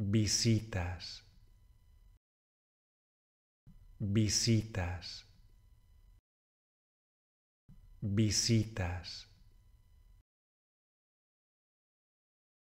visitas, visitas, visitas.